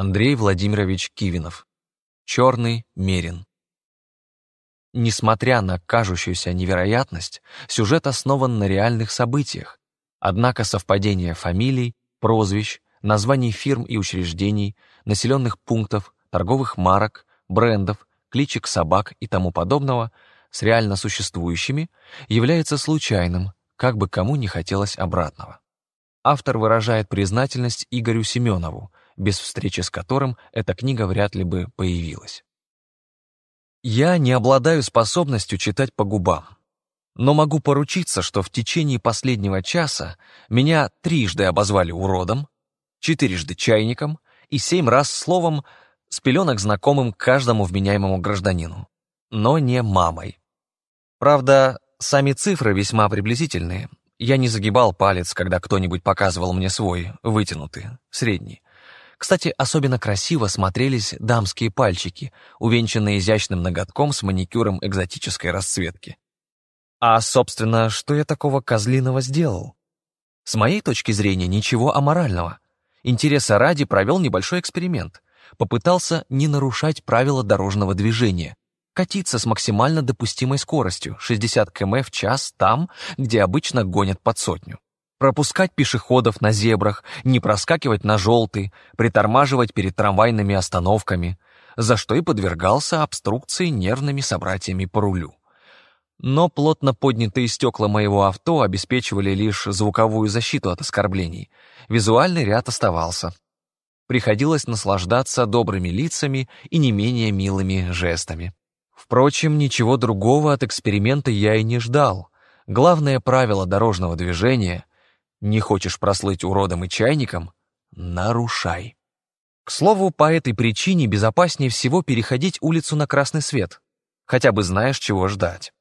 Андрей Владимирович Кивинов. чёрный мерин. Несмотря на кажущуюся невероятность, сюжет основан на реальных событиях, однако совпадение фамилий, прозвищ, названий фирм и учреждений, населённых пунктов, торговых марок, брендов, кличек собак и тому подобного с реально существующими является случайным, как бы кому не хотелось обратного. Автор выражает признательность Игорю Семенову, без встречи с которым эта книга вряд ли бы появилась. Я не обладаю способностью читать по губам, но могу поручиться, что в течение последнего часа меня трижды обозвали уродом, четырежды чайником и семь раз словом с пеленок знакомым каждому вменяемому гражданину, но не мамой. Правда, сами цифры весьма приблизительные. Я не загибал палец, когда кто-нибудь показывал мне свой, вытянутый, средний. Кстати, особенно красиво смотрелись дамские пальчики, увенчанные изящным ноготком с маникюром экзотической расцветки. А, собственно, что я такого козлиного сделал? С моей точки зрения, ничего аморального. Интереса ради провел небольшой эксперимент. Попытался не нарушать правила дорожного движения. Катиться с максимально допустимой скоростью, 60 км в час, там, где обычно гонят под сотню пропускать пешеходов на зебрах, не проскакивать на желтый, притормаживать перед трамвайными остановками, за что и подвергался обструкции нервными собратьями по рулю. Но плотно поднятые стекла моего авто обеспечивали лишь звуковую защиту от оскорблений. Визуальный ряд оставался. Приходилось наслаждаться добрыми лицами и не менее милыми жестами. Впрочем, ничего другого от эксперимента я и не ждал. Главное правило дорожного движения не хочешь прослыть уродом и чайником? Нарушай. К слову, по этой причине безопаснее всего переходить улицу на красный свет. Хотя бы знаешь, чего ждать.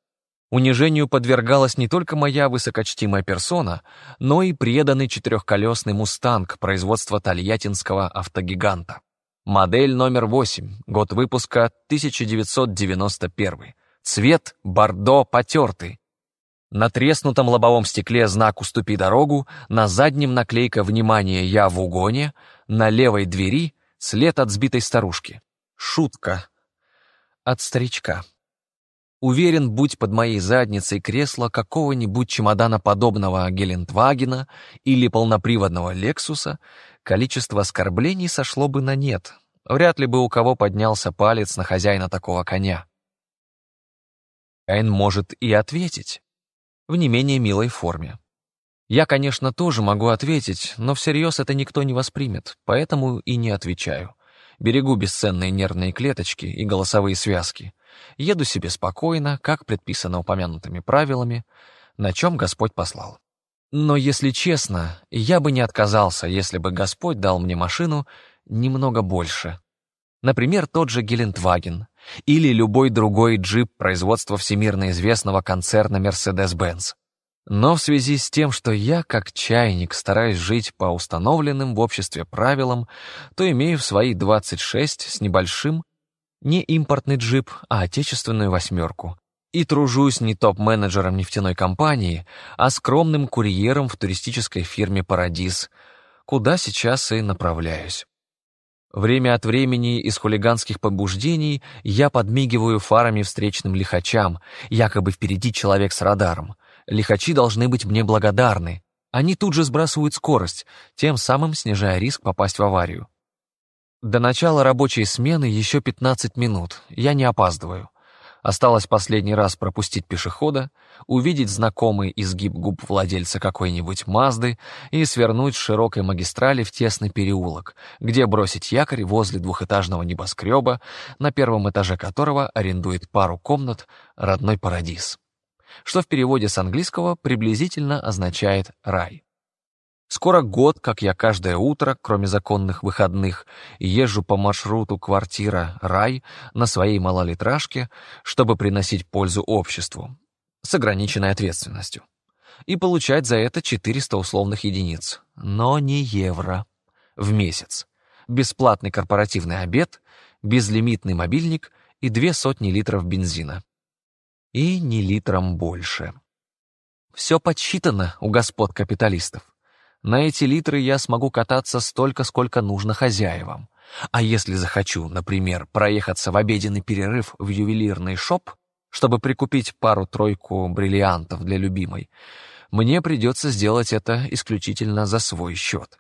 Унижению подвергалась не только моя высокочтимая персона, но и преданный четырехколесный «Мустанг» производства тольяттинского автогиганта. Модель номер 8, год выпуска 1991. Цвет бордо потертый, на треснутом лобовом стекле знак «Уступи дорогу», на заднем наклейка «Внимание, я в угоне», на левой двери след от сбитой старушки. Шутка. От старичка. Уверен, будь под моей задницей кресло какого-нибудь чемодана подобного Гелендвагена или полноприводного Лексуса, количество оскорблений сошло бы на нет. Вряд ли бы у кого поднялся палец на хозяина такого коня. Каин может и ответить в не менее милой форме. Я, конечно, тоже могу ответить, но всерьез это никто не воспримет, поэтому и не отвечаю. Берегу бесценные нервные клеточки и голосовые связки. Еду себе спокойно, как предписано упомянутыми правилами, на чем Господь послал. Но, если честно, я бы не отказался, если бы Господь дал мне машину немного больше. Например, тот же Гелендваген, или любой другой джип производства всемирно известного концерна Mercedes-Benz. Но в связи с тем, что я, как чайник, стараюсь жить по установленным в обществе правилам, то имею в свои 26 с небольшим не импортный джип, а отечественную восьмерку. И тружусь не топ-менеджером нефтяной компании, а скромным курьером в туристической фирме «Парадис», куда сейчас и направляюсь. Время от времени из хулиганских побуждений я подмигиваю фарами встречным лихачам, якобы впереди человек с радаром. Лихачи должны быть мне благодарны. Они тут же сбрасывают скорость, тем самым снижая риск попасть в аварию. До начала рабочей смены еще 15 минут, я не опаздываю. Осталось последний раз пропустить пешехода, увидеть знакомый изгиб губ владельца какой-нибудь Мазды и свернуть с широкой магистрали в тесный переулок, где бросить якорь возле двухэтажного небоскреба, на первом этаже которого арендует пару комнат родной парадиз, что в переводе с английского приблизительно означает «рай». Скоро год, как я каждое утро, кроме законных выходных, езжу по маршруту квартира «Рай» на своей малолитражке, чтобы приносить пользу обществу с ограниченной ответственностью и получать за это 400 условных единиц, но не евро, в месяц. Бесплатный корпоративный обед, безлимитный мобильник и две сотни литров бензина. И не литром больше. Все подсчитано у господ капиталистов. На эти литры я смогу кататься столько, сколько нужно хозяевам. А если захочу, например, проехаться в обеденный перерыв в ювелирный шоп, чтобы прикупить пару-тройку бриллиантов для любимой, мне придется сделать это исключительно за свой счет.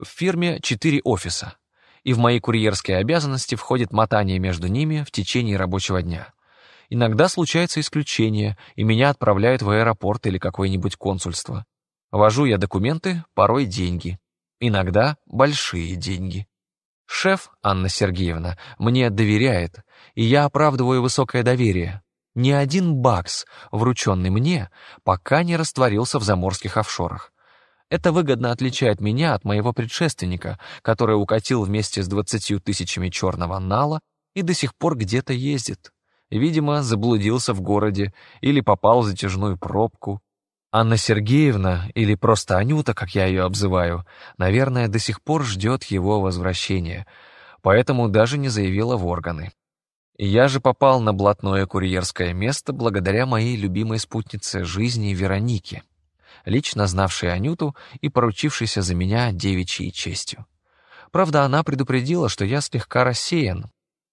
В фирме четыре офиса, и в мои курьерские обязанности входит мотание между ними в течение рабочего дня. Иногда случается исключение, и меня отправляют в аэропорт или какое-нибудь консульство. Вожу я документы, порой деньги. Иногда большие деньги. Шеф, Анна Сергеевна, мне доверяет, и я оправдываю высокое доверие. Ни один бакс, врученный мне, пока не растворился в заморских офшорах. Это выгодно отличает меня от моего предшественника, который укатил вместе с двадцатью тысячами черного нала и до сих пор где-то ездит. Видимо, заблудился в городе или попал в затяжную пробку, Анна Сергеевна, или просто Анюта, как я ее обзываю, наверное, до сих пор ждет его возвращения, поэтому даже не заявила в органы. Я же попал на блатное курьерское место благодаря моей любимой спутнице жизни Веронике, лично знавшей Анюту и поручившейся за меня девичьей честью. Правда, она предупредила, что я слегка рассеян.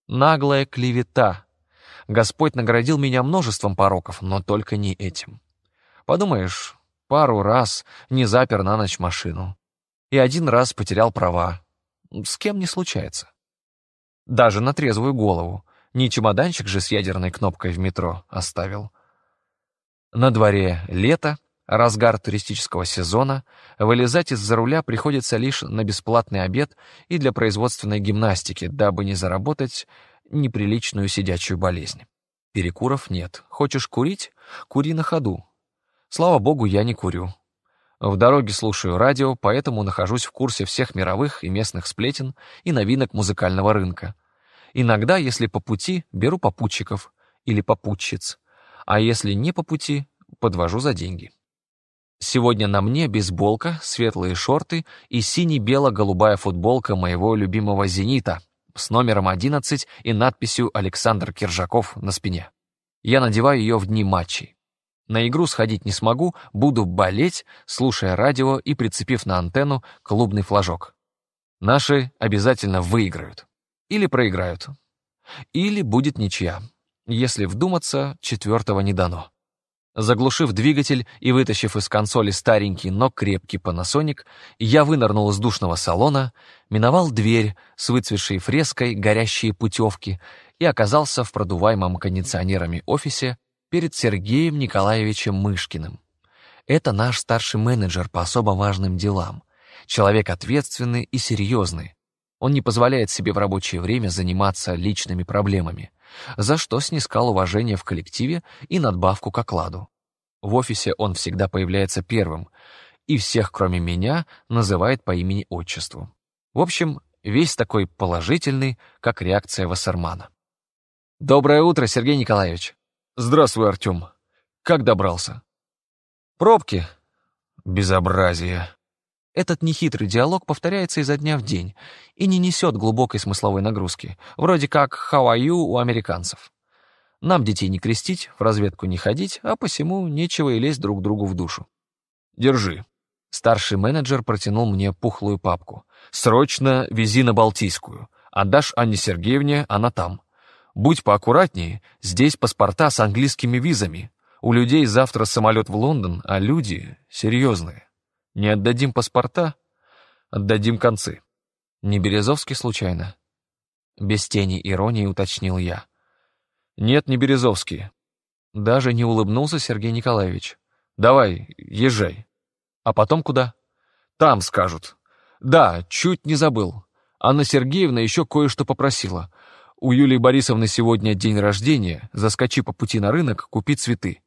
Наглая клевета. Господь наградил меня множеством пороков, но только не этим. Подумаешь, пару раз не запер на ночь машину. И один раз потерял права. С кем не случается. Даже на трезвую голову. Не чемоданчик же с ядерной кнопкой в метро оставил. На дворе лето, разгар туристического сезона, вылезать из-за руля приходится лишь на бесплатный обед и для производственной гимнастики, дабы не заработать неприличную сидячую болезнь. Перекуров нет. Хочешь курить? Кури на ходу. Слава богу, я не курю. В дороге слушаю радио, поэтому нахожусь в курсе всех мировых и местных сплетен и новинок музыкального рынка. Иногда, если по пути, беру попутчиков или попутчиц, а если не по пути, подвожу за деньги. Сегодня на мне бейсболка, светлые шорты и сине-бело-голубая футболка моего любимого «Зенита» с номером 11 и надписью «Александр Киржаков» на спине. Я надеваю ее в дни матчей. На игру сходить не смогу, буду болеть, слушая радио и прицепив на антенну клубный флажок. Наши обязательно выиграют. Или проиграют. Или будет ничья. Если вдуматься, четвертого не дано. Заглушив двигатель и вытащив из консоли старенький, но крепкий Panasonic, я вынырнул из душного салона, миновал дверь с выцветшей фреской горящие путевки и оказался в продуваемом кондиционерами офисе перед Сергеем Николаевичем Мышкиным. Это наш старший менеджер по особо важным делам. Человек ответственный и серьезный. Он не позволяет себе в рабочее время заниматься личными проблемами, за что снискал уважение в коллективе и надбавку к окладу. В офисе он всегда появляется первым и всех, кроме меня, называет по имени-отчеству. В общем, весь такой положительный, как реакция Вассермана. «Доброе утро, Сергей Николаевич!» «Здравствуй, Артём. Как добрался?» «Пробки. Безобразие». Этот нехитрый диалог повторяется изо дня в день и не несет глубокой смысловой нагрузки, вроде как «how are you» у американцев. Нам детей не крестить, в разведку не ходить, а посему нечего и лезть друг другу в душу. «Держи». Старший менеджер протянул мне пухлую папку. «Срочно вези на Балтийскую. Отдашь Анне Сергеевне, она там. Будь поаккуратнее, здесь паспорта с английскими визами. У людей завтра самолет в Лондон, а люди серьезные. Не отдадим паспорта, отдадим концы. Не Березовский случайно? Без тени иронии уточнил я. Нет, не Березовский. Даже не улыбнулся Сергей Николаевич. Давай, езжай. А потом куда? Там скажут. Да, чуть не забыл. Анна Сергеевна еще кое-что попросила — у Юлии Борисовны сегодня день рождения, заскочи по пути на рынок, купи цветы».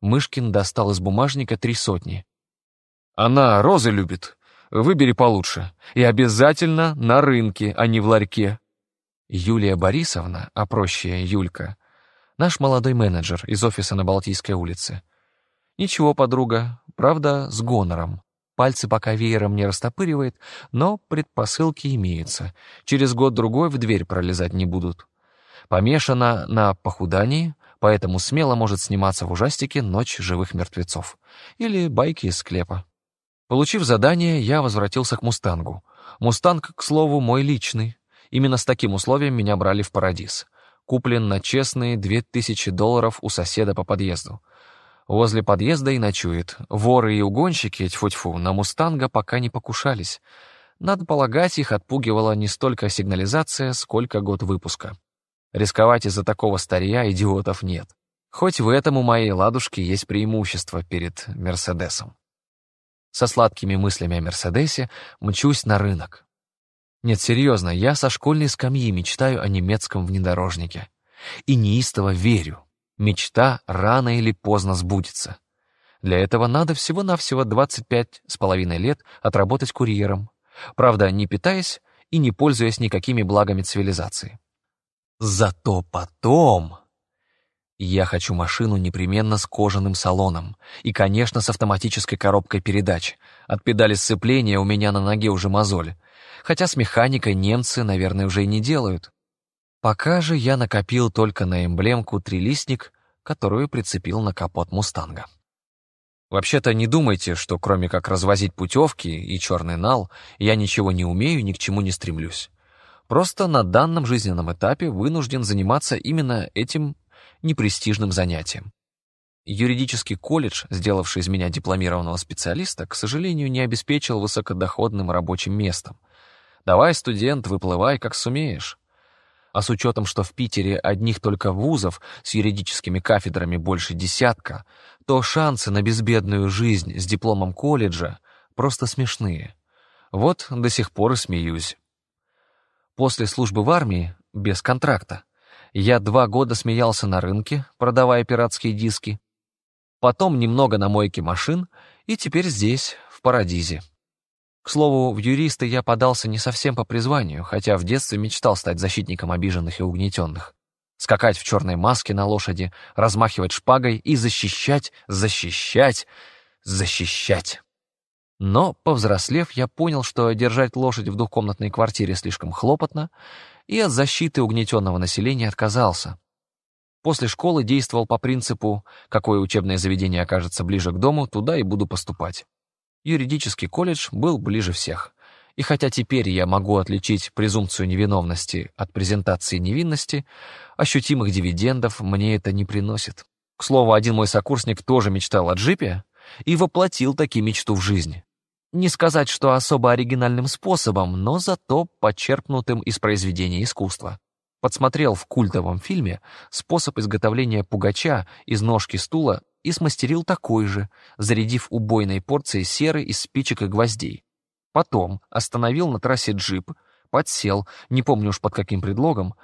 Мышкин достал из бумажника три сотни. «Она розы любит. Выбери получше. И обязательно на рынке, а не в ларьке». Юлия Борисовна, а проще Юлька, наш молодой менеджер из офиса на Балтийской улице. «Ничего, подруга, правда, с гонором пальцы пока веером не растопыривает, но предпосылки имеются. Через год-другой в дверь пролезать не будут. Помешана на похудании, поэтому смело может сниматься в ужастике «Ночь живых мертвецов» или «Байки из склепа». Получив задание, я возвратился к «Мустангу». «Мустанг», к слову, мой личный. Именно с таким условием меня брали в «Парадис». Куплен на честные 2000 долларов у соседа по подъезду. Возле подъезда и ночует. Воры и угонщики, тьфу-тьфу, на «Мустанга» пока не покушались. Надо полагать, их отпугивала не столько сигнализация, сколько год выпуска. Рисковать из-за такого старья идиотов нет. Хоть в этом у моей «Ладушки» есть преимущество перед «Мерседесом». Со сладкими мыслями о «Мерседесе» мчусь на рынок. Нет, серьезно, я со школьной скамьи мечтаю о немецком внедорожнике. И неистово верю, мечта рано или поздно сбудется. Для этого надо всего-навсего 25 с половиной лет отработать курьером, правда, не питаясь и не пользуясь никакими благами цивилизации. Зато потом... Я хочу машину непременно с кожаным салоном и, конечно, с автоматической коробкой передач. От педали сцепления у меня на ноге уже мозоль. Хотя с механикой немцы, наверное, уже и не делают. Пока же я накопил только на эмблемку трилистник, которую прицепил на капот «Мустанга». Вообще-то не думайте, что кроме как развозить путевки и черный нал, я ничего не умею и ни к чему не стремлюсь. Просто на данном жизненном этапе вынужден заниматься именно этим непрестижным занятием. Юридический колледж, сделавший из меня дипломированного специалиста, к сожалению, не обеспечил высокодоходным рабочим местом. Давай, студент, выплывай, как сумеешь. А с учетом, что в Питере одних только вузов с юридическими кафедрами больше десятка, то шансы на безбедную жизнь с дипломом колледжа просто смешные. Вот до сих пор и смеюсь. После службы в армии, без контракта, я два года смеялся на рынке, продавая пиратские диски, потом немного на мойке машин и теперь здесь, в Парадизе. К слову, в юристы я подался не совсем по призванию, хотя в детстве мечтал стать защитником обиженных и угнетенных. Скакать в черной маске на лошади, размахивать шпагой и защищать, защищать, защищать. Но, повзрослев, я понял, что держать лошадь в двухкомнатной квартире слишком хлопотно, и от защиты угнетенного населения отказался. После школы действовал по принципу «какое учебное заведение окажется ближе к дому, туда и буду поступать» юридический колледж был ближе всех. И хотя теперь я могу отличить презумпцию невиновности от презентации невинности, ощутимых дивидендов мне это не приносит. К слову, один мой сокурсник тоже мечтал о джипе и воплотил таки мечту в жизнь. Не сказать, что особо оригинальным способом, но зато подчеркнутым из произведения искусства. Подсмотрел в культовом фильме способ изготовления пугача из ножки стула и смастерил такой же, зарядив убойной порцией серы из спичек и гвоздей. Потом остановил на трассе джип, подсел, не помню уж под каким предлогом,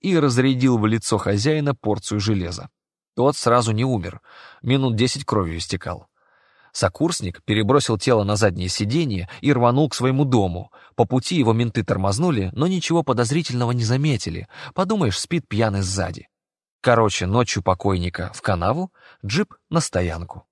и разрядил в лицо хозяина порцию железа. Тот сразу не умер, минут десять кровью истекал. Сокурсник перебросил тело на заднее сиденье и рванул к своему дому. По пути его менты тормознули, но ничего подозрительного не заметили. Подумаешь, спит пьяный сзади. Короче, ночью покойника в канаву, джип на стоянку.